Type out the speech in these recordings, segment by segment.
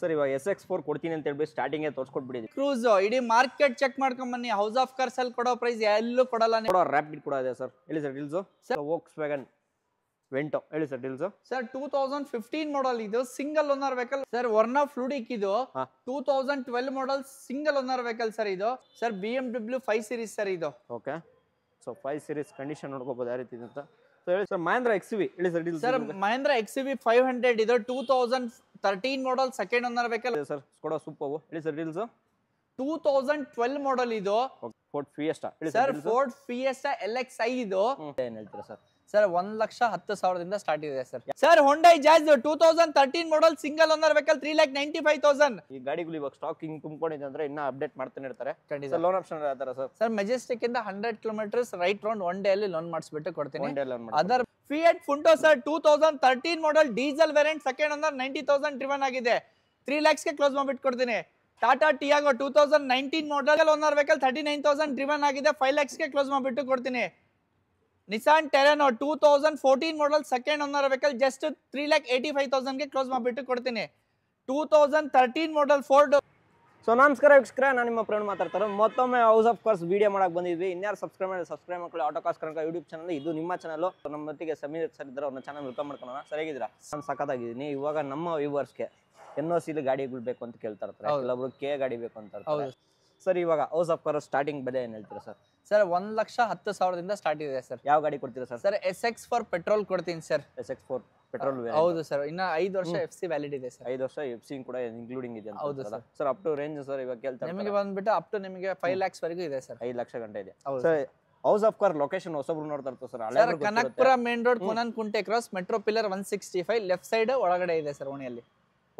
sir ಇವಾಗ S X four ಕೊಡ್ತೀನಿ ಅಂತ ಹೇಳ್ಬಿಟ್ಟು ಸ್ಟಾರ್ಟಿಂಗ್ ತೋರಿಸ್ಕೊಟ್ಬಿಡಿ ಕ್ರೂಸ್ ಇಡೀ ಮಾರ್ಕೆಟ್ ಚೆಕ್ ಮಾಡ್ಕೊಂಡ್ ಬನ್ನಿ ಹೌಸ್ ಆಫ್ ಕಾರ್ಸ್ ಅಲ್ಲಿ ಕೊಡೋ ಪ್ರೈಸ್ ಎಲ್ಲೂ ಕೊಡಲ್ಲ ಕೊಡೋ ರ್ಯಾಪಿಡ್ ಕೂಡ ಇದೆ ಸರ್ ಹೇಳಿ sir deals sir Volkswagen Vento ಹೇಳಿ sir deals sir two thousand fifteen model ಇದು single owner vehicle sir Verna fluidic ಇದು two thousand twelve model single owner vehicle sir ಇದು sir B M W five series sir ಇದು okay so five series condition ನೋಡ್ಕೋಬಹುದು ಯಾವ ರೀತಿ ಅಂತ sir Mahindra X V ಹೇಳಿ sir deal sir Mahindra X V five hundred ಇದು two thousand thirteen model second owner ಬೇಕಲ್ಲ sir ಕೊಡೋ ಸೂಪರ್ ಹೇಳಿ sir deals two thousand twelve model ಇದು Ford Fiesta sir Ford L X I ಇದು ಏನ್ ಹೇಳ್ತೀರಾ sir sir ಒಂದ್ ಲಕ್ಷ ಹತ್ತು ಸಾವಿರದಿಂದ ಸ್ಟಾರ್ಟ್ ಇದೆ sir sir Honda Jazz two thousand thirteen model single owner vehicle three lakh ninety five thousand ಈ ಗಾಡಿಗಳು ಇವಾಗ ಸ್ಟಾಕ್ ಹಿಂಗ್ ತುಂಬಿಕೊಂಡಿದೆ ಅಂದ್ರೆ ಇನ್ನ ಅಪ್ಡೇಟ್ ಮಾಡ್ತಾನೆ ಇರ್ತಾರೆ loan option sir sir Majestic ಇಂದ hundred kilometers right round one day ಅಲ್ಲಿ ಲೋನ್ ಮಾಡಿಸ್ಬಿಟ್ಟು ಕೊಡ್ತೀನಿ other Fiat Punto sir two thousand thirteen model diesel variant second ಅಂದ್ರೆ ನೈಂಟಿ ತೌಸಂಡ್ ಟ್ರಿವನ್ ಆಗಿದೆ ತ್ರೀ ಲ್ಯಾಕ್ಸ್ಗೆ ಕ್ಲೋಸ್ ಮಾಡಿಬಿಟ್ಟು ಕೊಡ್ತೀನಿ Tata Tiago two thousand nineteen model owner vehicle thirty nine thousand driven ಆಗಿದೆ five ಲ್ಯಾಕ್ಸ್ಗೆ ಕ್ಲೋಸ್ ಮಾಡಿಬಿಟ್ಟು ಕೊಡ್ತೀನಿ Nissan Terrano two thousand fourteen model second owner vehicle just three lakh eighty five ತೌಸಂಡ್ಗೆ close ಮಾಡಿಬಿಟ್ಟು ಕೊಡ್ತೀನಿ two thousand thirteen model Ford so ನಮಸ್ಕಾರ ವೀಕ್ಷಕರ ನಾನು ನಿಮ್ಮ ಫ್ರೆಂಡ್ ಮಾತಾಡ್ತಾರೆ ಮತ್ತೊಮ್ಮೆ ಹೌಸ್ ಆಫ್ ಕೋರ್ಸ್ ವೀಡಿಯೋ ಮಾಡಕ್ಕೆ ಬಂದಿದ್ವಿ ಇನ್ಯಾರು ಸಬ್ಸ್ಕ್ರೈಬ್ ಮಾಡಿ ಸಬ್ಸ್ಕ್ರೈಬ್ ಮಾಡ್ಕೊಳ್ಳಿ ಆಟೋ ಕಾಸ್ ಯೂಟ್ಯೂಬ್ ಚಾನಲ್ ಇದು ನಿಮ್ಮ ಚಾನಲ್ ನಮ್ಮ ಜೊತೆಗೆ ಸಮೀರ್ ಸರ್ ಇದ್ದಾರೆ ಅವ್ರನ್ನ ಚಾನಲ್ ವೆಲ್ಕಮ್ ಮಾಡ್ಕೊಳ್ಳೋಣ ಸರಿಯಾಗಿದ್ದೀರಾ ನಾನು ಸಖತ್ತಾಗಿದ್ದೀನಿ ಇವಾಗ ನಮ್ಮ ವ್ಯೂವರ್ಸ್ಗೆ ಎನ್ ಓ ಸಿಲಿ ಗಾಡಿಗಳು ಬೇಕು ಅಂತ ಕೇಳ್ತಾ ಇರ್ತಾರೆ ಕೆಲವೊಬ್ರು ಕೆ ಗಾಡಿ ಬೇಕು ಅಂತ ಸರ್ ಇವಾಗ ಹೌಸ್ ಆಫ್ ಕೋರ್ಸ್ ಸ್ಟಾರ್ಟಿಂಗ್ ಬೆಲೆ ಏನು ಹೇಳ್ತೀರಾ ಸರ್ ಸರ್ ಒಂದ್ ಲಕ್ಷ ಹತ್ತು ಸಾವಿರದಿಂದ ಸ್ಟಾರ್ಟ್ ಇದೆ ಸರ್ ಯಾವ ಗಾಡಿ ಕೊಡ್ತೀರಾ sir sir S X four petrol ಕೊಡ್ತೀನಿ sir S X four petrol ಹೌದು ಸರ್ ಇನ್ನ ಐದು ವರ್ಷ ಎಫ್ ಸಿ ವ್ಯಾಲಿಡ್ ಇದೆ ಸರ್ ಐದು ವರ್ಷ ಎಫ್ ಸಿ ಕೂಡ ಇನ್ಕ್ಲೂಡಿಂಗ್ ಇದೆ ಹೌದು sir up to range sir ಇವಾಗ ಕೇಳ್ತಾರೆ ನಿಮಗೆ ಬಂದ್ಬಿಟ್ಟು ಅಪ್ ಟು ನಿಮಗೆ ಫೈವ್ ಲ್ಯಾಕ್ಸ್ ವರೆಗೂ ಇದೆ ಸರ್ ಐದು ಲಕ್ಷ ಗಂಟೆ ಇದೆ ಹೌಸ್ ಆಫ್ ಕಾರ್ ಲೊಕೇಶನ್ ಹೊಸಬ್ರು ನೋಡ್ತಾ ಇರ್ತಾರೆ sir sir main road Konanakunte cross metro pillar one sixty five left side ಒಳಗಡೆ ಇದೆ ಸರ್ ಓಣಿಯಲ್ಲಿ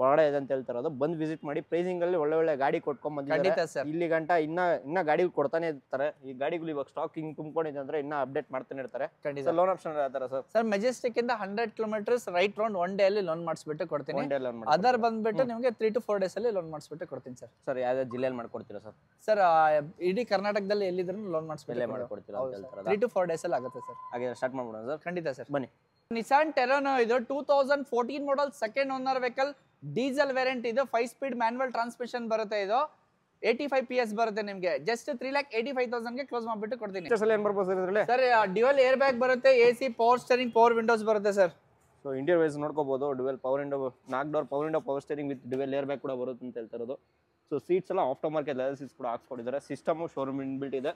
ಒಳಗಡೆ ಇದೆ ಅಂತ ಹೇಳ್ತಾರೆ ಅದು ಬಂದು ವಿಸಿಟ್ ಮಾಡಿ ಪ್ರೈಸಿಂಗ್ ಅಲ್ಲಿ ಒಳ್ಳೆ ಒಳ್ಳೆ ಗಾಡಿ ಖಂಡಿತ ಕೊಟ್ಕೊಂಡ್ ಸರ್ ಇಲ್ಲಿ ಗಂಟ ಇನ್ನ ಇನ್ನ ಗಾಡಿಗಳು ಕೊಡ್ತಾನೆ ಇರ್ತಾರೆ ಈ ಗಾಡಿಗಳು ಇವಾಗ ಸ್ಟಾಕ್ ಹಿಂಗ್ ತುಂಬಿಕೊಂಡಿದೆ ಅಂದ್ರೆ ಇನ್ನ ಅಪ್ಡೇಟ್ ಮಾಡ್ತಾನೆ ಇರ್ತಾರೆ ಖಂಡಿತ ಲೋನ್ ಆಪ್ಷನ್ ಯಾವ ಸರ್ ಸರ್ ಮೆಜೆಸ್ಟಿಕ್ ಇಂದ hundred kilometers right round one day ಅಲ್ಲಿ ಲೋನ್ ಮಾಡಿಸ್ಬಿಟ್ಟು ಕೊಡ್ತೀನಿ ಅದರ್ ಬಂದ್ಬಿಟ್ಟು ನಿಮಗೆ ತ್ರೀ ಟು ಫೋರ್ ಡೇಸ್ ಅಲ್ಲಿ ಲೋನ್ ಮಾಡಿಸ್ಬಿಟ್ಟು ಕೊಡ್ತೀನಿ ಸರ್ ಸರ್ ಯಾವ ಜಿಲ್ಲೆಯಲ್ಲಿ ಮಾಡ್ಕೊಡ್ತೀರಾ ಸರ್ ಸರ್ ಇಡೀ ಕರ್ನಾಟಕದಲ್ಲಿ ಎಲ್ಲಿದ್ರು ಲೋನ್ ಮಾಡಿಸ್ಬಿಟ್ಟು ಜಿಲ್ಲೆ ಮಾಡ್ಕೊಡ್ತೀರಾ ತ್ರೀ ಟು ಫೋರ್ ಡೇಸ್ ಅಲ್ಲಿ ಆಗುತ್ತೆ ಸರ್ ಹಾಗೆ ಸ್ಟಾರ್ಟ್ ಮಾಡ್ಬಿಡೋಣ ಸರ್ ಖಂಡಿತ ಸರ್ ಬನ್ನಿ ನಿಸಾನ್ ಟೆರೋನೋ ಇದು two thousand fourteen model second owner vehicle diesel variant ಇದು ಫೈವ್ ಸ್ಪೀಡ್ ಮ್ಯಾನ್ಯಲ್ ಟ್ರಾನ್ಸ್ಮಿಷನ್ ಬರುತ್ತೆ ಇದು ಏಟಿ ಫೈವ್ ಪಿ ಎಸ್ ಬರುತ್ತೆ ನಿಮಗೆ just three lakh eighty five ತೌಸಂಡ್ಗೆ ಕ್ಲೋಸ್ ಮಾಡಿಬಿಟ್ಟು ಕೊಡ್ತೀನಿ ಸರ್ ಇದರಲ್ಲಿ ಏರ್ ಬ್ಯಾಗ್ ಬರುತ್ತೆ A C power steering power windows ಬರುತ್ತೆ ಸರ್ ಸೊ ಇಂಡಿಯರ್ ವೈಸ್ ನೋಡ್ಕೋಬಹುದು ಡುವೆಲ್ ಪವರ್ ಇಂಡೋ ನಾಕ್ door power window power steering with dual air bag ಕೂಡ ಬರುತ್ತೆ ಅಂತ ಹೇಳ್ತಾ ಸೊ ಸೀಟ್ಸ್ ಎಲ್ಲ ಆಫ್ಟರ್ ಮಾರ್ಕೆಟ್ ಲೆದರ್ ಸೀಟ್ಸ್ ಕೂಡ ಹಾಕ್ಸ್ಕೊಂಡಿದ್ದಾರೆ ಸಿಸ್ಟಮು ಶೋರೂಮ್ ಇನ್ಬಿಲ್ಟ್ ಇದೆ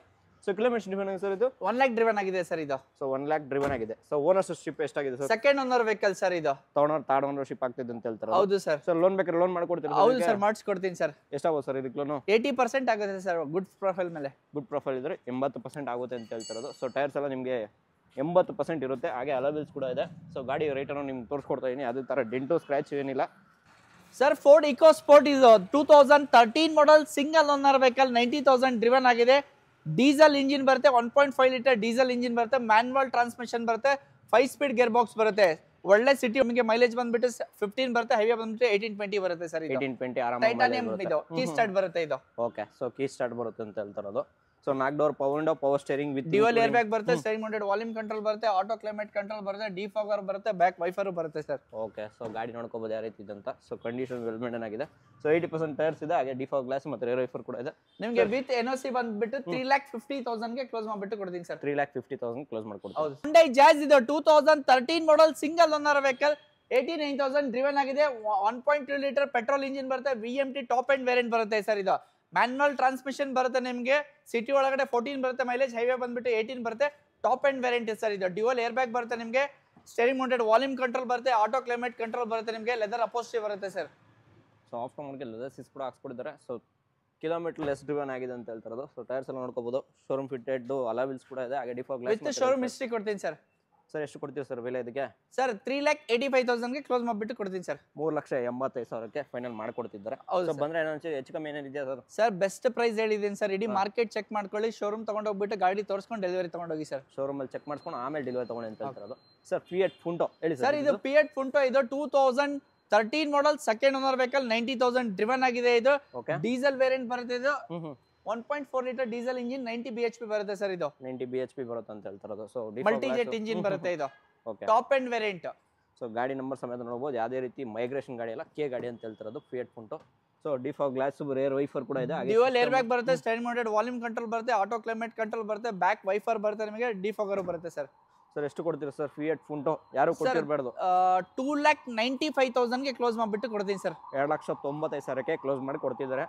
ಸೊ ಕಿಲೋಮೀಟರ್ ಡಿಪೆಂಡ್ ಆಗಿದೆ ಸರ್ ಇದು ಒನ್ ಲ್ಯಾಕ್ ಡ್ರಿವನ್ ಆಗಿದೆ ಸರ್ ಇದು ಸೊ ಒನ್ ಲ್ಯಾಕ್ ಡ್ರಿವನ್ ಆಗಿದೆ ಸೊ ಓನರ್ಸ್ ಶಿಪ್ ಎಷ್ಟಾಗಿದೆ sir second owner vehicle sir ಇದು ತಗೊಂಡ್ ತಾಡ್ ಓನರ್ ಶಿಪ್ ಆಗ್ತಿದೆ ಅಂತ ಹೇಳ್ತಾರೆ ಹೌದು ಸರ್ ಸರ್ ಲೋನ್ ಬೇಕಾದ್ರೆ ಲೋನ್ ಮಾಡ್ಕೊಡ್ತೀನಿ ಹೌದು ಸರ್ ಮಾಡಿಸ್ಕೊಡ್ತೀನಿ ಸರ್ ಎಷ್ಟಾಗುತ್ತೆ ಸರ್ ಇದಕ್ಕೆ ಲೋನು ಏಯ್ಟಿ ಪರ್ಸೆಂಟ್ ಆಗುತ್ತೆ ಸರ್ ಗುಡ್ ಪ್ರೊಫೈಲ್ ಮೇಲೆ ಗುಡ್ ಪ್ರೊಫೈಲ್ ಇದ್ರೆ ಎಂಬತ್ತು ಪರ್ಸೆಂಟ್ ಆಗುತ್ತೆ ಅಂತ ಹೇಳ್ತಿರೋದು ಸೊ ಟೈರ್ಸ್ ಎಲ್ಲ ನಿಮಗೆ ಎಂಬತ್ತು ಪರ್ಸೆಂಟ್ ಇರುತ್ತೆ ಹಾಗೆ ಅಲವಿಲ್ಸ್ ಕೂಡ ಇದೆ ಸೊ ಗಾಡಿ ರೇಟನ್ನು ನಿಮ್ಗೆ ತೋರಿಸ್ಕೊಡ್ತಾ ಇದ್ದೀನಿ ಅದೇ ಥರ ಡೆಂಟು ಸ್ಕ್ರ್ಯಾಚ್ ಏನಿಲ್ಲ ಸರ್ ಫೋರ್ಡ್ ಇಕೋ ಸ್ಪೋರ್ಟ್ ಇದು two thousand thirteen model single owner vehicle ninety thousand driven ಆಗಿದೆ ಡೀಸೆಲ್ ಇಂಜಿನ್ ಬರುತ್ತೆ one point five litre diesel engine ಬರುತ್ತೆ ಮ್ಯಾನ್ವಲ್ ಟ್ರಾನ್ಸ್ಮಿಷನ್ ಬರುತ್ತೆ ಫೈವ್ ಸ್ಪೀಡ್ ಗೇರ್ ಬಾಕ್ಸ್ ಬರುತ್ತೆ ಒಳ್ಳೆ ಸಿಟಿ ನಿಮಗೆ mileage ಬಂದ್ಬಿಟ್ಟು ಫಿಫ್ಟೀನ್ ಬರುತ್ತೆ ಹೈವೇ ಬಂದ್ಬಿಟ್ಟು ಏಯ್ಟೀನ್ ಟ್ವೆಂಟಿ ಬರುತ್ತೆ ಸರ್ ಏಯ್ಟೀನ್ ಟ್ವೆಂಟಿ ಆರಾಮ ಟೈಟಾನಿಯಂ ಇದು ಕೀ ಸ್ಟಾರ್ಟ್ ಬರುತ್ತೆ ಇದು ಓಕೆ ಸೊ ಕೀ ಸ್ಟಾರ್ಟ್ ಬರುತ್ತೆ ಅಂತ ಹೇಳ್ತಾರದು ಸೊ ನಾಕ್ door power door power steering with dual air bag ಬರುತ್ತೆ ಸ್ಟೇರಿಂಗ್ ಮೌಂಟೆಡ್ ವಾಲ್ಯೂಮ್ ಕಂಟ್ರೋಲ್ ಬರುತ್ತೆ ಆಟೋ ಕ್ಲೈಮೇಟ್ ಕಂಟ್ರೋಲ್ ಬರುತ್ತೆ ಡಿಫಾಗರ್ ಬರುತ್ತೆ ಬ್ಯಾಕ್ ವೈಫರ್ ಬರುತ್ತೆ ಸರ್ ಓಕೆ ಸೊ ಗಾಡಿ ನೋಡ್ಕೋಬಹುದು ಯಾವ ರೀತಿ ಇದಂತ ಸೊ ಕಂಡೀಷನ್ ವೆಲ್ ಮೇಂಟೈನ್ ಆಗಿದೆ ಸೊ ಏಯ್ಟಿ ಪರ್ಸೆಂಟ್ ಟೈರ್ಸ್ ಇದೆ ಹಾಗೆ ಡಿಫಾಗ್ ಗ್ಲಾಸ್ ಮತ್ತೆ ರೇರ್ ವೈಫರ್ ಕೂಡ ಇದೆ ನಿಮಗೆ ವಿತ್ ಎನ್ ಸಿ ಬಂದ್ಬಿಟ್ಟು ತ್ರೀ ಲ್ಯಾಕ್ ಫಿಫ್ಟಿ ತೌಸಂಡ್ಗೆ ಕ್ಲೋಸ್ ಮಾಡ್ಬಿಟ್ಟು ಕೊಡ್ತೀನಿ sir three lakh fifty thousand close ಮಾಡ್ಕೊಡ್ತೀನಿ ಹೌದು ಜಾಸ್ ಇದು two thousand thirteen model single owner vehicle eighty nine thousand driven ಆಗಿದೆ one point two litre petrol engine ಬರುತ್ತೆ V T top end variant ಬರುತ್ತೆ sir ಇದು ಮ್ಯಾನ್ಯಲ್ ಟ್ರಾನ್ಸ್ಮಿಷನ್ ಬರುತ್ತೆ ನಿಮಗೆ city ಒಳಗಡೆ ಫೋರ್ಟೀನ್ ಬರುತ್ತೆ ಮೈಲೇಜ್ ಹೈವೇ ಬಂದ್ಬಿಟ್ಟು ಏಯ್ಟೀನ್ ಬರುತ್ತೆ ಟಾಪ್ ಆ್ಯಂಡ್ ವೇರಿಯಂಟ್ ಸರ್ ಇದು ಡ್ಯುವಲ್ ಏರ್ ಬ್ಯಾಗ್ ಬರುತ್ತೆ ನಿಮಗೆ ಸ್ಟೇರಿಂಗ್ ಮೌಂಟೆಡ್ ವಾಲ್ಯೂಮ್ ಕಂಟ್ರೋಲ್ ಬರುತ್ತೆ ಆಟೋ ಕ್ಲೈಮೇಟ್ ಕಂಟ್ರೋಲ್ ಬರುತ್ತೆ ನಿಮಗೆ ಲೆದರ್ ಅಪೋಸ್ಟಿ ಬರುತ್ತೆ ಸರ್ ಸೊ ಆಫ್ ಲೆದರ್ ಸಿಸ್ ಕೂಡ ಹಾಕ್ಸ್ಕೊಡಿದ್ದಾರೆ ಸೊ ಕಿಲೋಮೀಟರ್ ಲೆಸ್ ಡ್ರಿವನ್ ಆಗಿದೆ ಅಂತ ಹೇಳ್ತಾರದು ಸೊ ಟೈರ್ಸ್ ಎಲ್ಲ ನೋಡ್ಕೋಬಹುದು ಶೋರೂಮ್ ಫಿಟ್ಟೆಡ್ ಅಲಾವಿಲ್ಸ್ ಕೂಡ ಇದೆ ಹಾಗೆ ವಿತ್ ಶೋರೂಮ್ ಹಿಸ್ಟ್ರಿ ಕೊಡ್ತೀನಿ ಸರ್ ಸರ್ ಎಷ್ಟು ಕೊಡ್ತೀವಿ ಸರ್ ಬೆಲೆ ಇದಕ್ಕೆ sir three lakh eighty five ತೌಸಂಡ್ಗೆ ಕ್ಲೋಸ್ ಮಾಡಿಬಿಟ್ಟು ಕೊಡ್ತೀನಿ ಸರ್ ಮೂರು ಲಕ್ಷ ಎಂಬತ್ತೈದು ಸಾವಿರಕ್ಕೆ ಫೈನಲ್ ಮಾಡಿಕೊಡ್ತಿದ್ದಾರೆ ಹೌದು ಬಂದರೆ ಏನೋ ಹೆಚ್ಚು ಕಮ್ಮಿ ಏನಿದೆಯಾ ಸರ್ ಸರ್ ಬೆಸ್ಟ್ ಪ್ರೈಸ್ ಹೇಳಿದ್ದೀನಿ ಸರ್ ಇಡೀ ಮಾರ್ಕೆಟ್ ಚೆಕ್ ಮಾಡ್ಕೊಳ್ಳಿ ಶೋರೂಮ್ ತೊಗೊಂಡೋಗ್ಬಿಟ್ಟು ಗಾಡಿ ತೋರಿಸ್ಕೊಂಡು ಡೆಲಿವರಿ ತೊಗೊಂಡೋಗಿ ಸರ್ ಶೋರೂಮಲ್ಲಿ ಚೆಕ್ ಮಾಡ್ಕೊಂಡು ಆಮೇಲೆ ಡೆಲಿವರಿ ತೊಗೊಂಡು ಅಂತ ಹೇಳ್ತಾರದು ಸರ್ ಫಿಯಟ್ ಫುಂಟೋ ಹೇಳಿ ಸರ್ ಇದು ಪಿಯಟ್ ಫುಂಟೋ ಇದು two thousand thirteen model second owner vehicle ninety thousand driven ಆಗಿದೆ ಇದು ಡೀಸೆಲ್ ವೇರಿಯಂಟ್ ಬರುತ್ತೆ ಇದು one point four litre diesel engine ninety B H P ಬರುತ್ತೆ ಸರ್ ಇದು ನೈಂಟಿ ಬಿ ಬರುತ್ತೆ ಅಂತ ಹೇಳ್ತಾರದು ಸೊ ಮಲ್ಟಿ ಜೆಟ್ ಇಂಜಿನ್ ಬರುತ್ತೆ ಇದು ಟಾಪ್ ಅಂಡ್ ವೇರಿಯಂಟ್ ಸೊ ಗಾಡಿ ನಂಬರ್ ಸಮೇತ ನೋಡಬಹುದು ಯಾವುದೇ ರೀತಿ ಮೈಗ್ರೇಷನ್ ಗಾಡಿ ಎಲ್ಲ ಕೆ ಗಾಡಿ ಅಂತ ಹೇಳ್ತಾರದು Fiat Punto so defog glass rear wiper ಕೂಡ ಇದೆ ಏರ್ ಬ್ಯಾಗ್ ಬರುತ್ತೆ ಸ್ಟ್ಯಾಂಡ್ ಮೌಂಟೆಡ್ ವಾಲ್ಯೂಮ್ ಕಂಟ್ರೋಲ್ ಬರುತ್ತೆ ಆಟೋ ಕ್ಲೈಮೇಟ್ ಕಂಟ್ರೋಲ್ ಬರುತ್ತೆ ಬ್ಯಾಕ್ ವೈಫರ್ ಬರುತ್ತೆ ನಿಮಗೆ ಡಿಫೋಗರು ಬರುತ್ತೆ ಸರ್ ಸರ್ ಎಷ್ಟು ಕೊಡ್ತೀರಾ ಸರ್ ಫಿಯಟ್ ಫುಂಟೋ ಯಾರು ಕೊಡ್ತಿರಬಾರ್ದು ಟೂ ಲ್ಯಾಕ್ ನೈಂಟಿ ಫೈವ್ ತೌಸಂಡ್ಗೆ ಕ್ಲೋಸ್ ಮಾಡಿಬಿಟ್ಟು ಕೊಡ್ತೀನಿ ಸರ್ ಎರಡು ಲಕ್ಷ ತೊಂಬತ್ತೈದು ಸಾವಿರಕ್ಕೆ ಕ್ಲೋಸ್ ಮಾಡಿ ಕೊಡ್ತಿದ್ದಾರೆ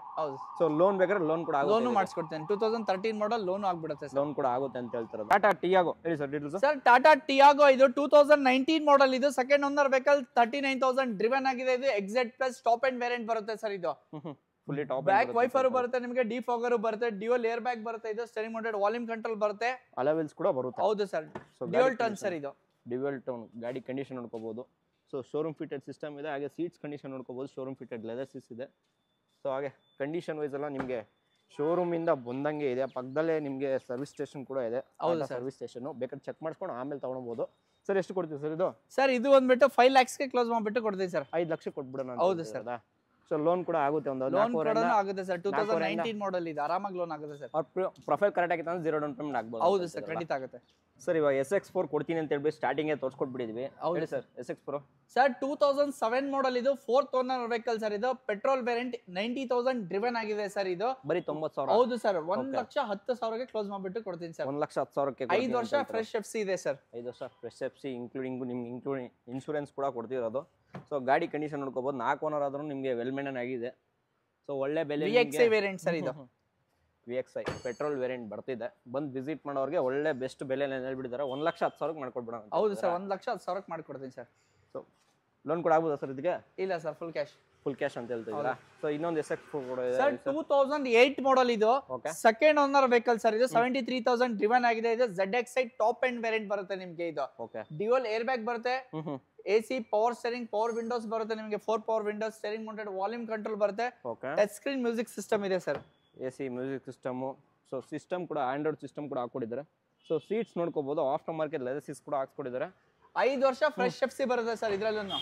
ಸೊ ಲೋನ್ ಬೇಕಾದ್ರೆ ಲೋನ್ ಕೂಡ ಲೋನು ಮಾಡಿಸ್ಕೊಡ್ತೇನೆ two thousand thirteen model loan ಆಗ್ಬಿಡುತ್ತೆ ಲೋನ್ ಕೂಡ ಆಗುತ್ತೆ ಅಂತ ಹೇಳ್ತಾರೆ ಟಾಟಾ ಟಿಯಾಗೋ ಹೇಳಿ sir details sir Tata Tiago ಇದು ಟೂ ತೌಸಂಡ್ ನೈನ್ಟೀನ್ ಮಾಡಲ್ ಇದು second owner vehicle thirty nine thousand driven ಆಗಿದೆ ಇದು XT plus stop end variant ಬರುತ್ತೆ ಸರ್ ಇದು ಫುಲ್ಲಿ ಟಾಪ್ ಬ್ಯಾಕ್ ವೈಫರ್ ಬರುತ್ತೆ ನಿಮಗೆ ಡಿ ಫಾಗರ್ ಬರುತ್ತೆ ಡ್ಯೂಯಲ್ ಏರ್ ಬ್ಯಾಗ್ ಬರುತ್ತೆ ಇದು ಸ್ಟೇರಿಂಗ್ ಮೌಂಟೆಡ್ ವಾಲ್ಯೂಮ್ ಕಂಟ್ರೋಲ್ ಬರುತ್ತೆ ಅಲವೆಲ್ಸ್ ಕೂಡ ಬರುತ್ತೆ ಹೌದು ಸರ್ ಡ್ಯೂಯಲ್ ಟರ್ನ್ ಸರ್ ಇದು ಡ್ಯೂಯಲ್ ಟರ್ನ್ ಗಾಡಿ ಕಂಡೀಷನ್ ನೋಡ್ಕೋಬಹುದು ಸೊ ಶೋರೂಮ್ ಫಿಟೆಡ್ ಸಿಸ್ಟಮ್ ಇದೆ ಹಾಗೆ ಸೀಟ್ಸ್ ಕಂಡೀಷನ್ ನೋಡ್ಕೋಬಹುದು ಶೋರೂಮ್ ಫಿಟೆಡ್ ಲೆದರ್ ಸೀಟ್ಸ್ ಇದೆ ಸೊ ಹಾಗೆ ಕಂಡೀಷನ್ ವೈಸ್ ಎಲ್ಲ ನಿಮಗೆ ಶೋರೂಮಿಂದ ಬಂದಂಗೆ ಇದೆ ಪಕ್ಕದಲ್ಲೇ ನಿಮಗೆ ಸರ್ವಿಸ್ ಸ್ಟೇಷನ್ ಕೂಡ ಇದೆ ಹೌದು ಸರ್ವಿಸ್ ಸ್ಟೇಷನ್ ಬೇಕಾದ್ರೆ ಚೆಕ್ ಮಾಡಿಸ್ಕೊಂಡು ಆಮೇಲೆ ತಗೊಳ್ಬೋದು ಸರ್ ಎಷ್ಟು ಕೊಡ್ತೀವಿ ಸರ್ ಇದು ಸರ್ ಇದು ಬಂದ್ಬಿಟ್ಟು ಫೈವ್ ಲ್ಯಾಕ್ಸ್ಗೆ ಕ್ಲೋಸ್ ಮಾಡಿಬಿಟ್ಟು ಕೊಡ್ತೀವಿ ಸರ್ ಐದು ಲಕ್ಷ ಕೊಟ್ಬಿಡೋಣ ಹೌದು ಸರ್ ಸೊ ಲೋನ್ ಕೂಡ ಆಗುತ್ತೆ ಒಂದು ಲೋನ್ ಆಗುತ್ತೆ sir two thousand nineteen model ಇದು ಆರಾಮಾಗಿ ಲೋನ್ ಆಗುತ್ತೆ ಸರ್ ಅವ್ರ ಪ್ರೊಫೈಲ್ ಕರೆಕ್ಟ್ ಆಗಿತ್ತು ಅಂದ್ರೆ ಜೀರೋ ಡೌನ್ ಪೇಮೆಂಟ್ ಆಗ್ಬೋದು ಹೌದು ಸರ್ ಖಂಡಿತ ಆಗುತ್ತೆ ಸರ್ ಇವಾಗ ಎಸ್ ಎಕ್ಸ್ ಫೋರ್ ಕೊಡ್ತೀನಿ ಅಂತ ಹೇಳ್ಬಿಟ್ಟು ಸ್ಟಾರ್ಟಿಂಗೇ ತೋರಿಸ್ಕೊಟ್ಬಿಟ್ಟಿದ್ವಿ ಹೌದು sir S X four sir two thousand seven model ಇದು ಫೋರ್ತ್ ಓನರ್ ವೆಹಿಕಲ್ ಸರ್ ಇದು petrol variant ninety thousand driven ಆಗಿದೆ ಸರ್ ಇದು ಬರೀ ತೊಂಬತ್ತು ಸಾವಿರ ಹೌದು ಸರ್ ಒಂದ್ ಲಕ್ಷ ಹತ್ತು ಸಾವಿರಕ್ಕೆ ಕ್ಲೋಸ್ ಮಾಡಿಬಿಟ್ಟು ಕೊಡ್ತೀನಿ ಸರ್ ಒಂದ್ ಲಕ್ಷ ಹತ್ತು ಸಾವಿರಕ್ಕೆ ಐದು ವರ್ಷ ಫ್ರೆಶ್ ಎಫ್ ಸಿ ಇದೆ ಸರ್ ಐದು ವರ್ಷ ಫ್ರೆಶ್ ಎಫ್ ಸಿ ಇನ್ಕ್ಲೂಡಿಂಗ್ ನಿಮ್ಗೆ ಇನ್ಕ್ಲೂಡಿಂಗ್ ಇನ್ಶೂರೆನ್ಸ್ ಕೂಡ ಕೊಡ್ತಿರೋದು ಸೊ ಗಾಡಿ ಕಂಡೀಷನ್ ನೋಡ್ಕೋಬಹುದು ನಾಲ್ಕು ಓನರ್ ಆದ್ರೂ ನಿಮಗೆ ವೆಲ್ ಮೇಂಟೈನ್ ಆಗಿದೆ ಸೊ ಒಳ್ಳೆ ಬೆಲೆ ನಿಮ್ಗೆ- ವೇರಿಯಂಟ್ ಸರ್ ಇದು V X I petrol variant ಬರ್ತಿದೆ ಬಂದು ವಿಸಿಟ್ ಮಾಡೋರಿಗೆ ಒಳ್ಳೆ ಬೆಸ್ಟ್ ಬೆಲೆ ಹೇಳ್ಬಿಟ್ಟಿದ್ದಾರೆ ಒಂದ್ ಲಕ್ಷ ಹತ್ತು ಸಾವಿರಕ್ಕೆ ಮಾಡ್ಕೊಡ್ಬಿಡೋಣ ಹೌದು ಸರ್ ಒಂದು ಲಕ್ಷ ಹತ್ತು ಸಾವಿರಕ್ಕೆ ಮಾಡ್ಕೊಡ್ತೀನಿ ಸರ್ ಸೊ ಲೋನ್ ಕೂಡ ಆಗ್ಬೋದಾ ಸರ್ ಇದಕ್ಕೆ ಇಲ್ಲ sir full cash full cash ಅಂತ ಹೇಳ್ತಿದ್ದೀರಾ ಸೊ ಇನ್ನೊಂದು ಎಸ್ ಎಕ್ಸ್ ಕೂಡ ಇದೆ sir two thousand eight model ಇದು ಸೆಕೆಂಡ್ ಓನರ್ ವೆಹಿಕಲ್ ಸರ್ ಇದು ಸೆವೆಂಟಿ ತ್ರೀ ತೌಸಂಡ್ ಡ್ರಿವನ್ ಆಗಿದೆ ಇದು Z X I top end variant ಬರುತ್ತೆ ನಿಮ್ಗೆ ಇದು ಓಕೆ ಡ್ಯುಯಲ್ ಏರ್ ಬ್ಯಾಗ್ ಬರುತ್ತೆ A C power steering power windows ಬರುತ್ತೆ ನಿಮಗೆ four power windows steering mounted volume control ಬರುತ್ತೆ ಟಚ್ ಸ್ಕ್ರೀನ್ ಮ್ಯೂಸಿಕ್ ಸಿಸ್ಟಮ್ ಇದೆ sir A C music system so system ಕೂಡ Android system ಕೂಡ ಹಾಕೊಂಡಿದ್ದಾರೆ ಸೊ ಸೀಟ್ಸ್ ನೋಡ್ಕೋಬಹುದು after market leather seats ಕೂಡ ಹಾಕ್ಸ್ಕೊಂಡಿದ್ದಾರೆ ಐದು ವರ್ಷ ಫ್ರೆಶ್ ಎಫ್ ಸಿ ಬರುತ್ತೆ ಸರ್ ಇದರಲ್ಲೂ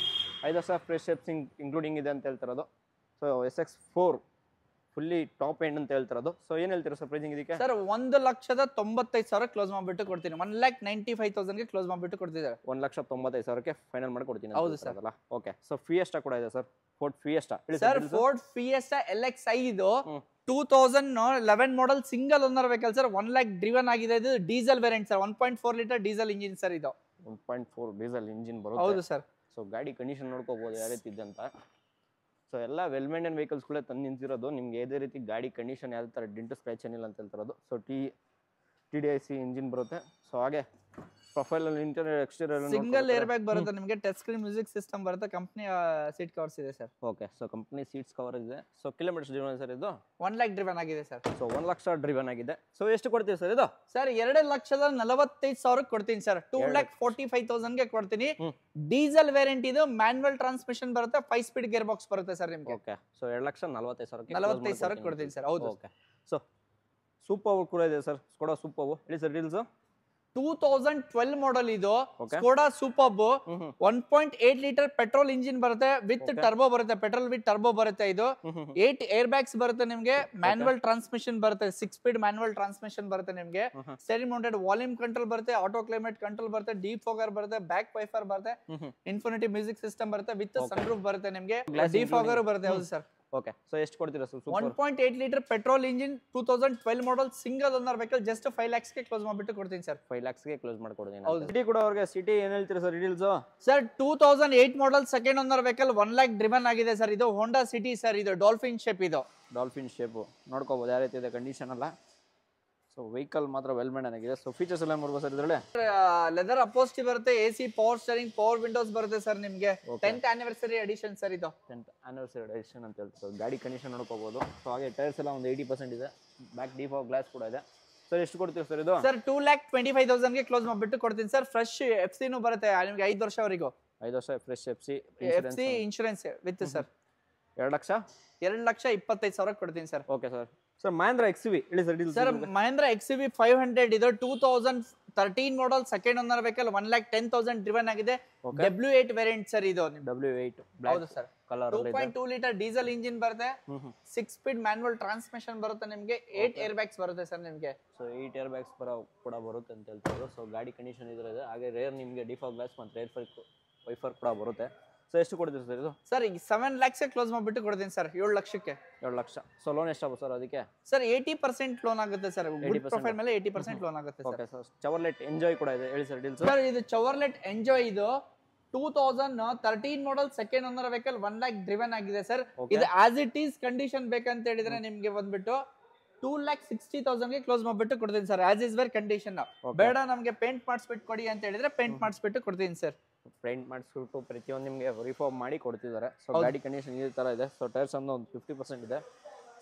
ಐದು ವರ್ಷ ಫ್ರೆಶ್ ಎಫ್ಸಿ ಇನ್ಕ್ಲೂಡಿಂಗ್ ಇದೆ ಅಂತ ಹೇಳ್ತಿರೋದು so S X four fully top end ಅಂತ ಹೇಳ್ತಾರೆ ಅದು ಸೊ ಏನ್ ಹೇಳ್ತೀರಾ ಸರ್ ಪ್ರೈಸಿಂಗ್ ಇದಕ್ಕೆ ಸರ್ ಒಂದು ಲಕ್ಷದ ತೊಂಬತ್ತೈದು ಸಾವಿರ ಕ್ಲೋಸ್ ಮಾಡಿಬಿಟ್ಟು ಕೊಡ್ತೀನಿ ಒನ್ ಲ್ಯಾಕ್ ನೈಂಟಿ ಫೈವ್ ತೌಸಂಡ್ಗೆ ಕ್ಲೋಸ್ ಮಾಡಿಬಿಟ್ಟು ಕೊಡ್ತಿದ್ದಾರೆ ಒಂದು ಲಕ್ಷ ತೊಂಬತ್ತೈದು ಸಾವಿರಕ್ಕೆ ಫೈನಲ್ ಮಾಡಿ ಕೊಡ್ತೀನಿ ಹೌದು ಸರ್ ಅಲ್ಲ ಓಕೆ ಸೊ ಫಿಯೆಸ್ಟಾ ಕೂಡ ಇದೆ sir Ford Fiesta sir Ford Fiesta L X ಐದು two thousand eleven model single owner vehicle sir one lakh driven ಆಗಿದೆ ಇದು diesel variant sir one point four litre diesel engine sir ಇದು one point four diesel engine ಬರುತ್ತೆ ಹೌದು sir so ಗಾಡಿ condition ನೋಡ್ಕೋಬಹುದು ಯಾವ ರೀತಿ ಇದೆ ಅಂತ ಸೊ ಎಲ್ಲ ವೆಲ್ ಮೇಂಟೈನ್ ವೆಹಿಕಲ್ಸ್ಗಳೇ ತಂದು ನಿಂತಿರೋದು ನಿಮ್ಗೆ ಯಾವುದೇ ರೀತಿ ಗಾಡಿ ಕಂಡೀಷನ್ ಯಾವ ಥರ ಡಿಂಟು ಸ್ಕ್ರ್ಯಾಚ್ ಏನಿಲ್ಲ ಅಂತ ಹೇಳ್ತಿರೋದು so T T D I C engine ಬರುತ್ತೆ ಸೊ ಹಾಗೆ ಪ್ರೊಫೈಲ್ ಅಲ್ಲಿ interior exterior single air bag ಬರುತ್ತೆ ನಿಮಗೆ ಟಚ್ ಸ್ಕ್ರೀನ್ ಮ್ಯೂಸಿಕ್ ಸಿಸ್ಟಮ್ ಬರುತ್ತೆ ಕಂಪನಿ ಸೀಟ್ ಕವರ್ಸ್ ಇದೆ sir okay so company seats cover ಇದೆ ಸೊ ಕಿಲೋಮೀಟರ್ ಡ್ರಿವನ್ ಸರ್ ಇದು one lakh driven ಆಗಿದೆ ಸರ್ ಸೊ ಒನ್ ಲಕ್ಷ ಡ್ರಿವನ್ ಆಗಿದೆ ಸೊ ಎಷ್ಟು ಕೊಡ್ತೀವಿ ಸರ್ ಇದು ಸರ್ ಎರಡು ಲಕ್ಷದ ನಲವತ್ತೈದು ಸಾವಿರಕ್ಕೆ ಕೊಡ್ತೀನಿ sir two lakh forty five ತೌಸಂಡ್ಗೆ ಕೊಡ್ತೀನಿ ಡೀಸೆಲ್ ವೇರಿಯಂಟ್ ಇದು ಮ್ಯಾನ್ಯಲ್ ಟ್ರಾನ್ಸ್ಮಿಷನ್ ಬರುತ್ತೆ ಫೈವ್ ಸ್ಪೀಡ್ ಗೇರ್ ಬಾಕ್ಸ್ ಬರುತ್ತೆ ಸರ್ ನಿಮಗೆ ಓಕೆ ಸೊ ಎರಡು ಲಕ್ಷ ನಲವತ್ತೈದು ಸಾವಿರಕ್ಕೆ ನಲವತ್ತೈದು ಸಾವಿರಕ್ಕೆ ಕೊಡ್ತೀನಿ ಸರ್ ಹೌದು ಓಕೆ ಸೊ ಸೂಪರ್ ಕೂಡ ಇದೆ ಸರ್ ಕೊಡೋ ಸೂಪರ್ ಹೇಳಿ ಸರ್ ರೀಲ್ಸು ಟೂ ತೌಸಂಡ್ ಟ್ವೆಲ್ ಮಾಡೆಲ್ ಇದು Skoda Superb one point litre petrol engine ಬರುತ್ತೆ ವಿತ್ ಟರ್ಬೋ ಬರುತ್ತೆ ಪೆಟ್ರೋಲ್ ವಿತ್ ಟರ್ಬೋ ಬರುತ್ತೆ ಇದು ಏಟ್ ಏರ್ ಬ್ಯಾಗ್ಸ್ ಬರುತ್ತೆ ನಿಮ್ಗೆ ಮ್ಯಾನ್ಯಲ್ ಟ್ರಾನ್ಸ್ಮಿಷನ್ ಬರುತ್ತೆ ಸಿಕ್ಸ್ ಸ್ಪೀಡ್ ಮ್ಯಾನ್ಯಲ್ ಟ್ರಾನ್ಸ್ಮಿಷನ್ ಬರುತ್ತೆ ನಿಮ್ಗೆ ಸೆರಿ ಮೌಂಟೆಡ್ ವಾಲ್ಯೂಮ್ ಕಂಟ್ರೋಲ್ ಬರುತ್ತೆ ಆಟೋ ಕ್ಲೈಮೇಟ್ ಕಂಟ್ರೋಲ್ ಬರುತ್ತೆ ಡೀಪ್ ಫೋಗರ್ ಬರುತ್ತೆ ಬ್ಯಾಕ್ ವೈಫರ್ ಬರುತ್ತೆ ಇನ್ಫಿನಿಟಿ ಮ್ಯೂಸಿಕ್ ಸಿಸ್ಟಮ್ ಬರುತ್ತೆ ವಿತ್ ಸನ್ ಬರುತ್ತೆ ನಿಮ್ಗೆ ಡೀಪ್ ಫೋಗರ್ ಬರುತ್ತೆ ಹೌದು ಸರ್ ಓಕೆ ಸೊ ಎಷ್ಟು ಕೊಡ್ತೀರಾ sir one point eight litre petrol engine two thousand twelve model single owner vehicle just five ಲ್ಯಾಕ್ಸ್ಗೆ ಕ್ಲೋಸ್ ಮಾಡಿಬಿಟ್ಟು ಕೊಡ್ತೀನಿ ಸರ್ ಫೈವ್ ಲ್ಯಾಕ್ಸ್ಗೆ ಕ್ಲೋಸ್ ಮಾಡ್ಕೊಡ್ತೀನಿ ಹೌದು ಸಿಟಿ ಕೂಡ ಅವ್ರಿಗೆ ಸಿಟಿ ಏನು ಹೇಳ್ತೀರಾ sir details sir two thousand eight model second owner vehicle one lakh driven ಆಗಿದೆ ಸರ್ ಇದು ಹೋಂಡಾ ಸಿಟಿ ಸರ್ ಇದು ಡಾಲ್ಫಿನ್ ಶೇಪ್ ಇದು ಡಾಲ್ಫಿನ್ ಶೇಪ್ ನೋಡ್ಕೋಬಹುದು ಯಾವ ರೀತಿ ಇದೆ ಕಂಡೀಷನ್ ಅಲ್ಲ ಸೊ ವೆಹಿಕಲ್ ಮಾತ್ರ ವೆಲ್ ಮೇಡ್ ಆಗಿದೆ ಸೊ ಫೀಚರ್ಸ್ ಎಲ್ಲ ನೋಡ್ಬೋದು ಸರ್ ಇದರಲ್ಲಿ ಲೆದರ್ ಅಪೋಸ್ಟಿ ಬರುತ್ತೆ A C power steering power windows ಬರುತ್ತೆ ಸರ್ ನಿಮಗೆ ಟೆಂತ್ ಆನಿವರ್ಸರಿ ಎಡಿಷನ್ ಸರ್ ಇದು ಟೆಂತ್ ಆನಿವರ್ಸರಿ ಎಡಿಷನ್ ಅಂತ ಹೇಳ್ತಾರೆ ಗಾಡಿ ಕಂಡೀಷನ್ ನೋಡ್ಕೋಬಹುದು ಸೊ ಹಾಗೆ ಟೈರ್ಸ್ ಎಲ್ಲ ಒಂದು ಏಯ್ಟಿ ಪರ್ಸೆಂಟ್ ಇದೆ ಬ್ಯಾಕ್ ಡೀಪ್ ಗ್ಲಾಸ್ ಕೂಡ ಇದೆ ಸರ್ ಎಷ್ಟು ಕೊಡ್ತೀವಿ ಸರ್ ಇದು sir two lakh twenty five ತೌಸಂಡ್ಗೆ ಕ್ಲೋಸ್ ಮಾಡಿಬಿಟ್ಟು ಕೊಡ್ತೀನಿ ಸರ್ ಫ್ರೆಶ್ ಎಫ್ ಸಿನೂ ಬರುತ್ತೆ ನಿಮ್ಗೆ ಐದು ವರ್ಷವರೆಗೂ ಐದು ವರ್ಷ fresh F C F C insurance with sir ಎರಡು ಲಕ್ಷ ಎರಡು ಲಕ್ಷ ಇಪ್ಪತ್ತೈದು ಸಾವಿರ ಕೊಡ್ತೀನಿ sir okay sir sir Mahindra X V ಹೇಳಿ sir sir Mahindra X V five hundred ಇದು two thousand thirteen model second owner ಬೇಕಲ್ಲ one lakh ten thousand driven ಆಗಿದೆ ಡಬ್ಲ್ಯೂ ಏಟ್ ವೇರಿಯಂಟ್ ಸರ್ ಇದು ಡಬ್ಲ್ಯೂ ಏಟ್ ಹೌದು sir two point two litre diesel engine ಬರುತ್ತೆ six speed manual transmission ಬರುತ್ತೆ ನಿಮಗೆ eight air bags ಬರುತ್ತೆ sir ನಿಮಗೆ so eight air bags ಬರೋ ಕೂಡ ಬರುತ್ತೆ ಅಂತ ಹೇಳ್ತಾರೆ ಸೊ ಗಾಡಿ ಕಂಡೀಷನ್ ಇದ್ರೆ ಹಾಗೆ ರೇರ್ ನಿಮಗೆ ಡಿಫಾರ್ ಗ್ಲಾಸ್ ಮತ್ತು ರೇರ್ ವೈಫರ್ ಕೂಡ ಬರುತ್ತೆ ಸೊ ಎಷ್ಟು ಕೊಡ್ತೀರಿ ಸರ್ ಇದು ಸರ್ ಈಗ ಸೆವೆನ್ ಲ್ಯಾಕ್ಸೇ ಕ್ಲೋಸ್ ಮಾಡಿಬಿಟ್ಟು ಕೊಡ್ತೀನಿ ಸರ್ ಏಳು ಲಕ್ಷಕ್ಕೆ ಏಳು ಲಕ್ಷ ಸೊ ಲೋನ್ ಎಷ್ಟಾಗುತ್ತೆ ಸರ್ ಅದಕ್ಕೆ ಸರ್ ಏಯ್ಟಿ ಪರ್ಸೆಂಟ್ ಲೋನ್ ಆಗುತ್ತೆ ಸರ್ ಪ್ರೊಫೈಲ್ ಮೇಲೆ ಏಯ್ಟಿ ಪರ್ಸೆಂಟ್ ಲೋನ್ ಆಗುತ್ತೆ ಸರ್ ಚವರ್ಲೆಟ್ ಎಂಜಾಯ್ ಕೂಡ ಇದೆ ಹೇಳಿ ಸರ್ ಡೀಲ್ ಸರ್ ಇದು ಚವರ್ಲೆಟ್ ಎಂಜಾಯ್ ಇದು two thousand thirteen model second owner vehicle one lakh driven ಆಗಿದೆ ಸರ್ ಇದು ಆಸ್ ಇಟ್ ಈಸ್ ಕಂಡೀಷನ್ ಬೇಕಂತ ಹೇಳಿದ್ರೆ ನಿಮ್ಗೆ ಬಂದ್ಬಿಟ್ಟು ಟೂ ಲ್ಯಾಕ್ ಸಿಕ್ಸ್ಟಿ ತೌಸಂಡ್ ಗೆ ಕ್ಲೋಸ್ ಮಾಡ್ಬಿಟ್ಟು ಕೊಡ್ತೀನಿ sir as is where condition ಬೇಡ ನಮಗೆ ಪೇಂಟ್ ಮಾಡಿಸ್ಬಿಟ್ಟು ಕೊಡಿ ಅಂತ ಹೇಳಿದ್ರೆ ಪೇಂಟ್ ಮಾಡಿಸ್ಬಿಟ್ಟು ಕೊಡ್ತೀನಿ ಸರ್ ಪೇಂಟ್ ಮಾಡಿಸ್ಬಿಟ್ಟು ಪ್ರತಿಯೊಂದು ನಿಮಗೆ ರಿಫಾರ್ಮ್ ಮಾಡಿ ಕೊಡ್ತಿದ್ದಾರೆ ಸೊ ಗಾಡಿ ಕಂಡೀಷನ್ ಇದೇ ಥರ ಇದೆ ಸೊ ಟೈರ್ಸ್ ಅಂದ್ರೆ ಒಂದು ಫಿಫ್ಟಿ ಪರ್ಸೆಂಟ್ ಇದೆ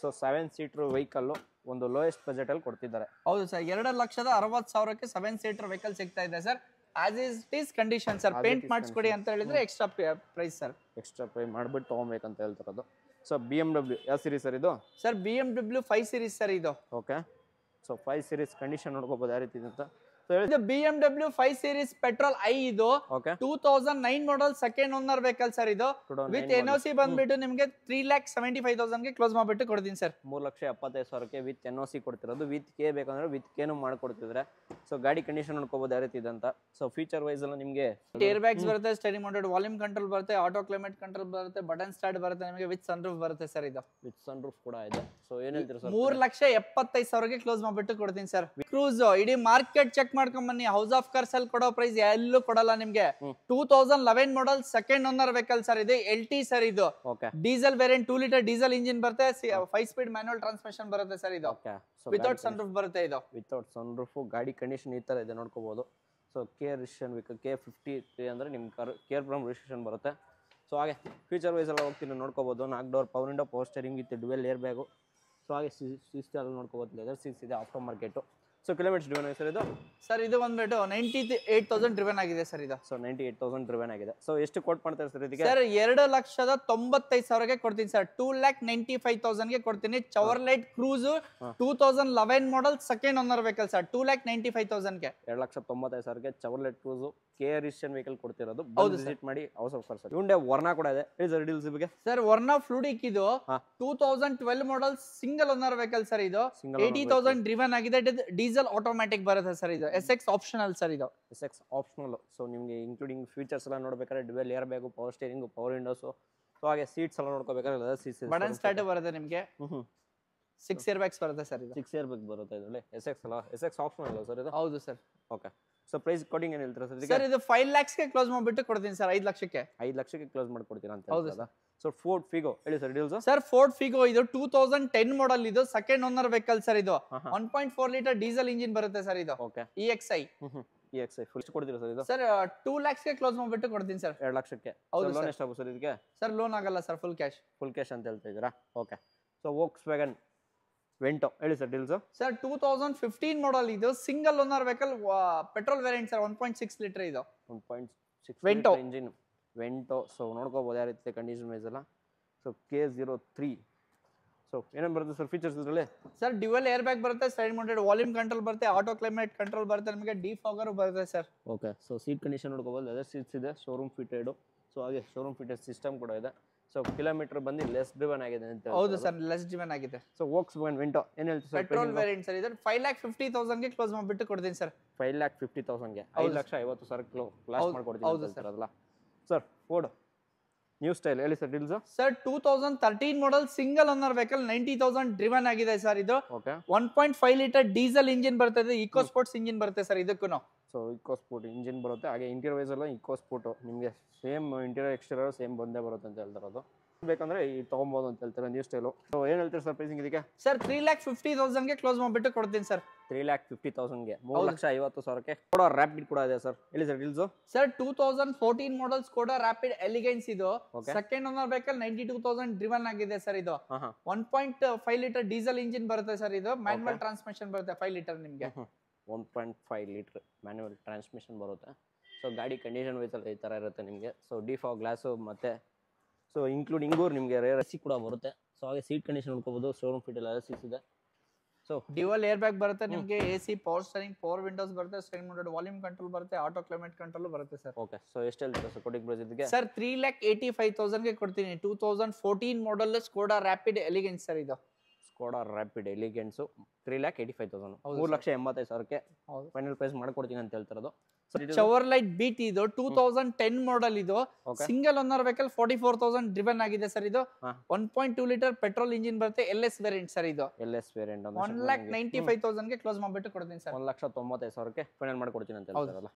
ಸೊ ಸೆವೆನ್ ಸೀಟ್ರ್ ವೆಹಿಕಲ್ಲು ಒಂದು ಲೋಯೆಸ್ಟ್ ಬಜೆಟಲ್ಲಿ ಕೊಡ್ತಿದ್ದಾರೆ ಹೌದು ಸರ್ ಎರಡು ಲಕ್ಷದ ಅರವತ್ತು ಸಾವಿರಕ್ಕೆ ಸೆವೆನ್ ಸೀಟ್ರ್ ವೆಹಿಕಲ್ ಸಿಗ್ತಾ ಇದೆ sir as is is condition sir paint ಮಾಡಿಸ್ಕೊಡಿ ಅಂತ ಹೇಳಿದ್ರೆ extra price sir extra pay ಮಾಡಿಬಿಟ್ಟು ತೊಗೊಬೇಕಂತ ಹೇಳ್ತಿರೋದು ಸೊ ಬಿ ಎಮ್ ಡಬ್ಲ್ಯೂ ಯಾವ ಸೀರೀಸ್ ಸರ್ ಇದು sir B M W five series sir ಇದು okay so five series condition ನೋಡ್ಕೋಬೋದು ಯಾವ ರೀತಿ ಇದೆ ಅಂತ ಇದು B M W five series petrol I ಇದು two thousand nine model second owner vehicle sir ಇದು ವಿತ್ ಎನ್ ಓ ಸಿ ಬಂದ್ಬಿಟ್ಟು ನಿಮಗೆ three lakh seventy five thousand ಗೆ ಕ್ಲೋಸ್ ಮಾಡ್ಬಿಟ್ಟು ಕೊಡ್ತೀನಿ ಸರ್ ಮೂರ್ ಲಕ್ಷ ಎಪ್ಪತ್ತೈದು ಸಾವಿರಕ್ಕೆ ವಿತ್ ಎನ್ ಓ ಸಿ ಕೊಡ್ತಿರೋದು ವಿತ್ ಕೆ ಬೇಕಂದ್ರೆ ವಿತ್ ಕೇನು ಮಾಡ್ಕೊಡ್ತಿದ್ರೆ ಸೊ ಗಾಡಿ ಕಂಡೀಷನ್ ನೋಡ್ಕೋಬಹುದು ಯಾವ ರೀತಿ ಇದಂತ ಸೊ ಫೀಚರ್ ವೈಸ್ ಎಲ್ಲ ನಿಮಗೆ ಏರ್ ಬ್ಯಾಗ್ಸ್ ಬರುತ್ತೆ ಸ್ಟಡಿ ಮೌಂಟೆಡ್ ವಾಲ್ಯೂಮ್ ಕಂಟ್ರೋಲ್ ಬರುತ್ತೆ ಆಟೋ ಕ್ಲೈಮೇಟ್ ಕಂಟ್ರೋಲ್ ಬರುತ್ತೆ ಬಟನ್ ಸ್ಟಾರ್ಟ್ ಬರುತ್ತೆ ನಿಮಗೆ ವಿತ್ ಸನ್ ರೂಫ್ ಬರುತ್ತೆ ಸರ್ ಇದು ವಿತ್ ಸನ್ ರೂಫ್ ಕೂಡ ಇದೆ ಸೊ ಏನ್ ಮೂರ್ ಸರ್ ಮೂರು ಲಕ್ಷ ಎಪ್ಪತ್ತೈದು ಸಾವಿರಕ್ಕೆ ಕ್ಲೋಸ್ ಮಾಡ್ಬಿಟ್ಟು ಕೊಡ್ತೀನಿ ಸರ್ ಕ್ರೂಸ್ ಇಡೀ ಮಾರ್ಕೆಟ್ ಚೆಕ್ ಮಾಡ್ಕೊಂಡ್ ಬನ್ನಿ ಹೌಸ್ ಆಫ್ ಕಾರ್ಸ್ ಅಲ್ಲಿ ಕೊಡೋ ಪ್ರೈಸ್ ಎಲ್ಲೂ ಕೊಡಲ್ಲ ನಿಮ್ಗೆ two thousand eleven model second owner vehicle sir ಇದು ಎಲ್ ಟಿ ಸರ್ ಇದು diesel variant two litre diesel engine ಬರುತ್ತೆ ಫೈವ್ ಸ್ಪೀಡ್ ಮ್ಯಾನುವಲ್ ಟ್ರಾನ್ಸ್ಮಿಷನ್ ಬರುತ್ತೆ ಸರ್ ಇದು ವಿತೌಟ್ ಸನ್ ರೂಫ್ ಬರುತ್ತೆ ಇದು ವಿತೌಟ್ ಸನ್ ರೂಫ್ ಗಾಡಿ ಕಂಡೀಷನ್ ಈ ತರ ಇದೆ ನೋಡ್ಕೋಬಹುದು so K R registration vehicle K fifty three ಅಂದ್ರೆ ನಿಮ್ ಕರ್ ಕೇರ್ ಪ್ರಮ್ ರಿಜಿಸ್ಟ್ರೇಷನ್ ಬರುತ್ತೆ ಸೊ ಹಾಗೆ ಫ್ಯೂಚರ್ ವೈಸ್ ಎಲ್ಲ ಹೋಗ್ತೀನಿ ನೋಡ್ಕೋಬಹುದು ನಾಲ್ಕು ಡೋರ್ ಪವರ್ ಇಂಡೋ ಪೋಸ್ಟರಿಂಗ್ ಇತ್ತು ಡುವೆಲ್ ಏರ್ ಬ್ಯಾಗು ಸೊ ಹಾಗೆ ಸಿಸ್ಟೆಲ್ಲ ನೋಡ್ಕೋಬೋದು ಲೆದರ್ ಸಿಕ್ಸ್ ಇದೆ aftermarket so kilometre driven sir ಇದು ಸರ್ ಇದು ಬಂದ್ಬಿಟ್ಟು ನೈಂಟಿ ಏಟ್ ತೌಸಂಡ್ ಡ್ರಿವನ್ ಆಗಿದೆ ಸರ್ ಇದು so ninety eight thousand driven ಆಗಿದೆ ಸೊ ಎಷ್ಟು ಕೊಟ್ ಮಾಡ್ತಾರೆ ಸರ್ ಇದಕ್ಕೆ ಸರ್ ಎರಡು ಲಕ್ಷದ ತೊಂಬತ್ತೈದು ಸಾವಿರಕ್ಕೆ ಕೊಡ್ತೀನಿ sir two lakh ninety five ತೌಸಂಡ್ಗೆ ಕೊಡ್ತೀನಿ Chevrolet Cruze two thousand eleven model second owner vehicle sir two lakh ninety five ತೌಸಂಡ್ಗೆ ಎರಡು ಲಕ್ಷ ತೊಂಬತ್ತೈದು ಸಾವಿರಕ್ಕೆ ಲೈಟ್ ಕ್ರೂಸ್ ಕೆ ಆರ್ ಇಸ್ಟಿಯನ್ ವೆಹಿಕಲ್ ಕೊಡ್ತಿರೋದು ಹೌದು ವಿಸಿಟ್ ಮಾಡಿ ಹೌಸ್ ಆಫ್ ಸರ್ ಇವಂಡೆ ವರ್ಣ ಕೂಡ ಇದೆ ಸರ್ ಡೀಲ್ಸ್ ಬಗ್ಗೆ ಸರ್ ವರ್ಣ ಫ್ಲೂಡಿಕ್ ಇದು two thousand twelve model single owner vehicle sir ಇದು ಏಯ್ಟಿ ತೌಸಂಡ್ ಡ್ರಿವನ್ ಆಗಿದೆ ಡೀಸೆಲ್ ಆಟೋಮ್ಯಾಟಿಕ್ ಬರುತ್ತೆ ಸರ್ ಇದು ಎಸ್ ಎಕ್ಸ್ ಆಪ್ಷನಲ್ ಸರ್ ಇದು ಎಸ್ ಎಕ್ಸ್ ಆಪ್ಷನಲ್ ಸೊ ನಿಮ್ಗೆ ಇನ್ಕ್ಲೂಡಿಂಗ್ ಫೀಚರ್ಸ್ ಎಲ್ಲ ನೋಡ್ಬೇಕಾದ್ರೆ dual air bag power steering power windows so ಹಾಗೆ seats ಎಲ್ಲ ನೋಡ್ಕೋಬೇಕಾದ್ರೆ ಸೀಟ್ಸ್ ಬಟನ್ ಸ್ಟಾರ್ಟ್ ಬರುತ್ತೆ ನಿಮಗೆ ಸಿಕ್ಸ್ ಇಯರ್ ಬ್ಯಾಕ್ಸ್ ಬರುತ್ತೆ ಸರ್ ಸಿಕ್ಸ್ ಇಯರ್ ಬ್ಯಾಗ್ ಬರುತ್ತೆ ಇದರಲ್ಲಿ ಎಸ್ ಎಕ್ಸ್ ಅಲ್ಲ ಎಸ್ ಎಕ್ಸ್ ಆಪ್ಷನ್ ಅಲ್ಲ ಸರ್ ಇದು ಹೌದು ಸರ್ ಓಕೆ ಸೊ ಪ್ರೈಸ್ ಕೊಡಿಂಗ್ ಏನು ಹೇಳ್ತಾರೆ ಸರ್ ಸರ್ ಇದು ಫೈವ್ ಲ್ಯಾಕ್ಸ್ಗೆ ಕ್ಲೋಸ್ ಮಾಡಿಬಿಟ್ಟು ಕೊಡ್ತೀನಿ ಸರ್ ಐದು ಲಕ್ಷಕ್ಕೆ ಐದು ಲಕ್ಷಕ್ಕೆ ಕ್ಲೋಸ್ ಮಾಡ್ಕೊಡ್ತೀರಾ ಅಂತ ಹೌದು ಸರ್ ಫೋರ್ಡ್ ಫಿಗೋ ಹೇಳಿ sir deals sir Ford Figo ಇದು ಟೂ ತೌಸಂಡ್ ಟೆನ್ ಮಾಡಲ್ ಇದು ಸೆಕೆಂಡ್ ಓನರ್ ವೆಹಿಕಲ್ ಸರ್ ಇದು one point four litre diesel engine ಬರುತ್ತೆ ಸರ್ ಇದು okay E X I E X I full ಕೊಡ್ತೀರಾ sir ಇದು sir two ಲ್ಯಾಕ್ಸ್ಗೆ close ಮಾಡಿಬಿಟ್ಟು ಕೊಡ್ತೀನಿ ಸರ್ ಎರಡು ಲಕ್ಷಕ್ಕೆ ಹೌದು ಲೋನ್ ಎಷ್ಟಾಗುತ್ತೆ ಸರ್ ಇದಕ್ಕೆ ಸರ್ ಲೋನ್ ಆಗಲ್ಲ sir full cash full cash ಅಂತ ಹೇಳ್ತಾ ಇದ್ದೀರಾ okay so Volkswagen Vento ಹೇಳಿ sir deals sir two thousand fifteen model ಇದು single owner vehicle petrol variant sir one point six litre ಇದು one point six Vento engine Vento so ನೋಡ್ಕೋಬೋದು ಯಾವ ರೀತಿ condition wise ಎಲ್ಲ so K zero three so ಏನೇನು ಬರುತ್ತೆ sir features ಇದರಲ್ಲಿ sir dual air bag ಬರುತ್ತೆ ಸೈಡ್ ಮೌಂಟೆಡ್ ವಾಲ್ಯೂಮ್ ಕಂಟ್ರೋಲ್ ಬರುತ್ತೆ ಆಟೋ ಕ್ಲೈಮೇಟ್ ಕಂಟ್ರೋಲ್ ಬರುತ್ತೆ ನಿಮಗೆ ಡಿಫಾಗರ್ ಬರುತ್ತೆ sir okay so seat condition ನೋಡ್ಕೋಬೋದು ಲೆದರ್ ಸೀಟ್ಸ್ ಇದೆ ಶೋರೂಮ್ ಫಿಟೆಡು ಸೊ ಹಾಗೆ ಶೋರೂಮ್ ಫಿಟೆಡ್ ಸಿಸ್ಟಮ್ ಕೂಡ ಇದೆ ಸೊ ಕಿಲೋಮೀಟರ್ ಬಂದು ಲೆಸ್ ಡ್ರಿವನ್ ಆಗಿದೆ ಅಂತ ಹೌದು ಸರ್ ಲೆಸ್ ಡ್ರಿವನ್ ಆಗಿದೆ ಸೊ ವೋಕ್ಸ್ ವನ್ ವಿಂಟೋ ಏನು ಹೇಳ್ತೀರಾ ಸರ್ ಪೆಟ್ರೋಲ್ ವೇರಿಯಂಟ್ ಸರ್ ಇದನ್ನ ಫೈವ್ ಲ್ಯಾಕ್ ಫಿಫ್ಟಿ ತೌಸಂಡ್ಗೆ ಕ್ಲೋಸ್ ಮಾಡಿಬಿಟ್ಟು ಕೊಡ್ತೀನಿ ಸರ್ ಫೈವ್ ಲ್ಯಾಕ್ ಫಿಫ್ಟಿ ತೌಸಂಡ್ಗೆ ಐದು ಲಕ್ಷ ಐವತ್ತು ಸಾವಿರ ಕ್ಲೋ ಕ್ಲಾಸ್ ಮಾಡ್ಕೊಡ್ತೀನಿ ಸರ್ ಅದಲ್ಲ ಸರ್ ಓಡು ನ್ಯೂ ಸ್ಟೈಲ್ ಹೇಳಿ sir deals sir two thousand thirteen model single owner vehicle ninety thousand driven ಆಗಿದೆ ಸರ್ ಇದು one point five litre diesel engine ಬರ್ತದೆ ಇಕೋ ಸ್ಪೋರ್ಟ್ಸ್ ಇಂಜಿನ್ ಬರುತ್ತೆ ಸರ್ ಇದಕ್ಕೂ ಸೊ ಇಕೋ ಸ್ಪೋರ್ಟ್ ಇಂಜಿನ್ ಬರುತ್ತೆ ಹಾಗೆ interior wise ಎಲ್ಲ eco sport ನಿಮಗೆ same interior exterior same ಬಂದೇ ಬರುತ್ತೆ ಅಂತ ಹೇಳ್ತಾರೋದು ಬೇಕಂದ್ರೆ ಈ ತಗೊಬಹುದು ಅಂತ ಹೇಳ್ತಾರೆ ನ್ಯೂ ಸ್ಟೈಲು ಸೊ ಏನ್ ಹೇಳ್ತೀರಿ ಸರ್ ಪ್ರೈಸಿಂಗ್ ಇದಕ್ಕೆ ಸರ್ ತ್ರೀ ಲ್ಯಾಕ್ ಫಿಫ್ಟಿ ತೌಸಂಡ್ಗೆ ಕ್ಲೋಸ್ ಮಾಡ್ಬಿಟ್ಟು ಕೊಡ್ತೀನಿ ಸರ್ ತ್ರೀ ಲ್ಯಾಕ್ ಫಿಫ್ಟಿ ತೌಸಂಡ್ಗೆ ಮೂರು ಲಕ್ಷ ಐವತ್ತು ಸಾವಿರಕ್ಕೆ ಕೂಡ ರ್ಯಾಪಿಡ್ ಕೂಡ ಇದೆ ಸರ್ ಹೇಳಿ sir deals sir two thousand fourteen models ಕೂಡ ರ್ಯಾಪಿಡ್ ಎಲಿಗೆನ್ಸ್ ಇದು second owner vehicle ninety two thousand driven ಆಗಿದೆ ಸರ್ ಇದು one point five litre diesel engine ಬರುತ್ತೆ ಸರ್ ಇದು ಮ್ಯಾನ್ಯಲ್ ಟ್ರಾನ್ಸ್ಮಿಷನ್ ಬರುತ್ತೆ ಫೈವ್ ಲೀಟರ್ ನಿಮಗೆ one point five litre manual transmission ಬರುತ್ತೆ so ಗಾಡಿ ಕಂಡೀಷನ್ ವೈಸಲ್ಲಿ ಈ ಥರ ಇರುತ್ತೆ ನಿಮಗೆ ಸೊ ಡಿಫಾ ಗ್ಲಾಸು ಮತ್ತು ಸೊ ಇನ್ಕ್ಲೂಡ್ ಇಂಗೂರ್ ನಿಮಗೆ ರೇರ್ ಎಸಿ ಕೂಡ ಬರುತ್ತೆ ಸೊ ಹಾಗೆ ಸೀಟ್ ಕಂಡೀಷನ್ ನೋಡ್ಕೋಬಹುದು ಶೋರೂಮ್ ಫಿಟ್ ಎಲ್ಲ ಇದೆ ಸೊ ಡಿವಲ್ ಏರ್ ಬ್ಯಾಗ್ ಬರುತ್ತೆ ನಿಮಗೆ A C power steering power windows ಬರುತ್ತೆ ಸ್ಟೈನ್ ಮೋಡೆಡ್ ವಾಲ್ಯೂಮ್ ಕಂಟ್ರೋಲ್ ಬರುತ್ತೆ ಆಟೋ ಕ್ಲೈಮೇಟ್ ಕಂಟ್ರೋಲ್ ಬರುತ್ತೆ ಸರ್ ಓಕೆ ಸೊ ಎಷ್ಟು ಹೇಳ್ತೀರಾ ಸರ್ ಕೊಟ್ಟಿಗೆ ಬರೋದಿಗೆ sir three lakh eighty five ತೌಸಂಡ್ಗೆ ಕೊಡ್ತೀನಿ two thousand fourteen model Skoda Rapid Elegance sir ಇದು Skoda Rapid Elegance three lakh eighty five thousand ಮೂರು ಲಕ್ಷ ಎಂಬತ್ತೈದು ಸಾವಿರಕ್ಕೆ ಫೈನಲ್ ಪ್ರೈಸ್ ಮಾಡ್ಕೊಡ್ತೀನಿ ಅಂತ ಹೇಳ್ತಿರೋದು ಶವರ್ ಲೈಟ್ ಟಿ ಇದು ಟೂ ತೌಸಂಡ್ ಟೆನ್ ಮಾಡಲ್ ಇದು single owner vehicle forty four thousand driven ಆಗಿದೆ ಸರ್ ಇದು one point two litre petrol engine ಬರುತ್ತೆ ಎಲ್ ಎಸ್ ವೇರಿಯಂಟ್ ಸರ್ ಇದು L S variant one lakh ninety five thousand ಗೆ close ಮಾಡಿಬಿಟ್ಟು ಕೊಡ್ತೀನಿ ಸರ್ ಒಂದು ಲಕ್ಷ ತೊಂಬತ್ತೈದು ಸಾವಿರಕ್ಕೆ ಫೈನಲ್ ಮಾಡ್ಕೊಡ್ತೀನಿ ಅಂತ ಹೇಳ್ತಾರಲ್ಲ